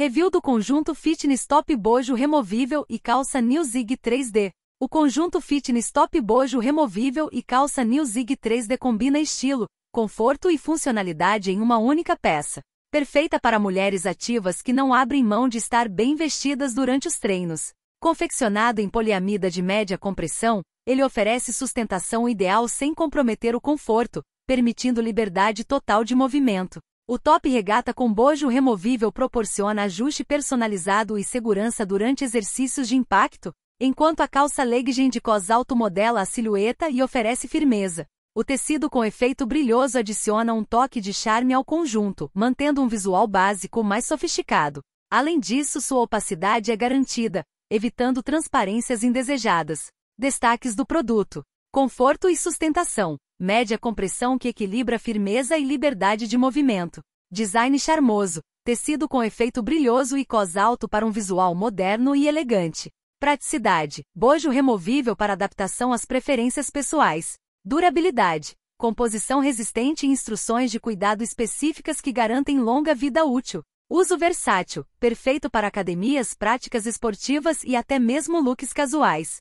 Review do conjunto Fitness Top Bojo Removível e Calça New Zig 3D. O conjunto Fitness Top Bojo Removível e Calça New Zig 3D combina estilo, conforto e funcionalidade em uma única peça. Perfeita para mulheres ativas que não abrem mão de estar bem vestidas durante os treinos. Confeccionado em poliamida de média compressão, ele oferece sustentação ideal sem comprometer o conforto, permitindo liberdade total de movimento. O Top Regata com bojo removível proporciona ajuste personalizado e segurança durante exercícios de impacto, enquanto a calça legging de cos alto modela a silhueta e oferece firmeza. O tecido com efeito brilhoso adiciona um toque de charme ao conjunto, mantendo um visual básico mais sofisticado. Além disso, sua opacidade é garantida, evitando transparências indesejadas. Destaques do produto: conforto e sustentação, média compressão que equilibra firmeza e liberdade de movimento. Design charmoso, tecido com efeito brilhoso e cos alto para um visual moderno e elegante. Praticidade, bojo removível para adaptação às preferências pessoais. Durabilidade, composição resistente e instruções de cuidado específicas que garantem longa vida útil. Uso versátil, perfeito para academias, práticas esportivas e até mesmo looks casuais.